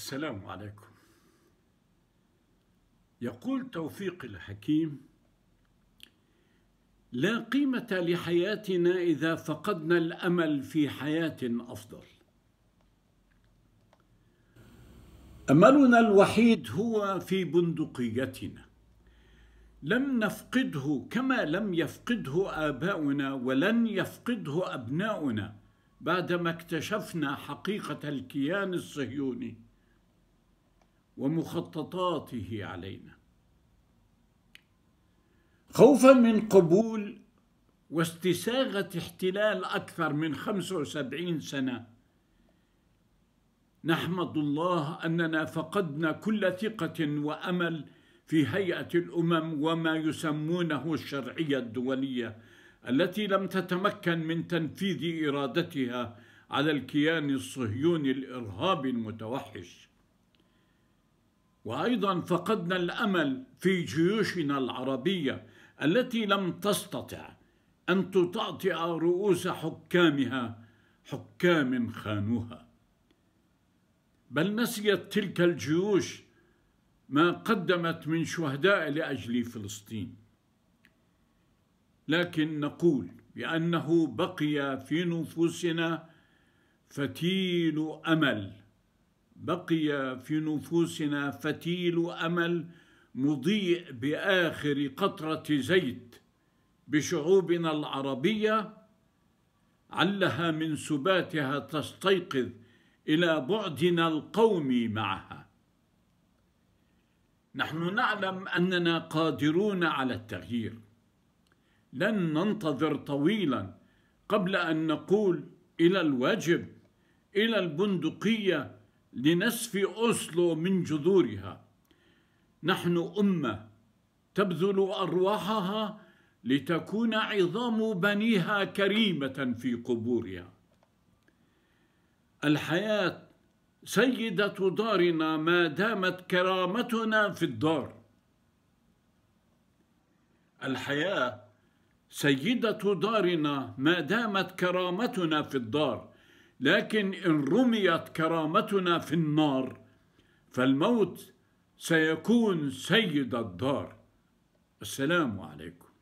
السلام عليكم يقول توفيق الحكيم لا قيمة لحياتنا إذا فقدنا الأمل في حياة أفضل أملنا الوحيد هو في بندقيتنا لم نفقده كما لم يفقده آباؤنا ولن يفقده أبناؤنا بعدما اكتشفنا حقيقة الكيان الصهيوني ومخططاته علينا خوفا من قبول واستساغة احتلال أكثر من 75 سنة نحمد الله أننا فقدنا كل ثقة وأمل في هيئة الأمم وما يسمونه الشرعية الدولية التي لم تتمكن من تنفيذ إرادتها على الكيان الصهيوني الإرهابي المتوحش وايضا فقدنا الامل في جيوشنا العربيه التي لم تستطع ان تطاطئ رؤوس حكامها حكام خانوها بل نسيت تلك الجيوش ما قدمت من شهداء لاجل فلسطين لكن نقول بانه بقي في نفوسنا فتيل امل بقي في نفوسنا فتيل امل مضيء باخر قطره زيت بشعوبنا العربيه علها من سباتها تستيقظ الى بعدنا القومي معها نحن نعلم اننا قادرون على التغيير لن ننتظر طويلا قبل ان نقول الى الواجب الى البندقيه لنسف أوسلو من جذورها نحن أمة تبذل أرواحها لتكون عظام بنيها كريمة في قبورها الحياة سيدة دارنا ما دامت كرامتنا في الدار الحياة سيدة دارنا ما دامت كرامتنا في الدار لكن إن رميت كرامتنا في النار فالموت سيكون سيد الدار السلام عليكم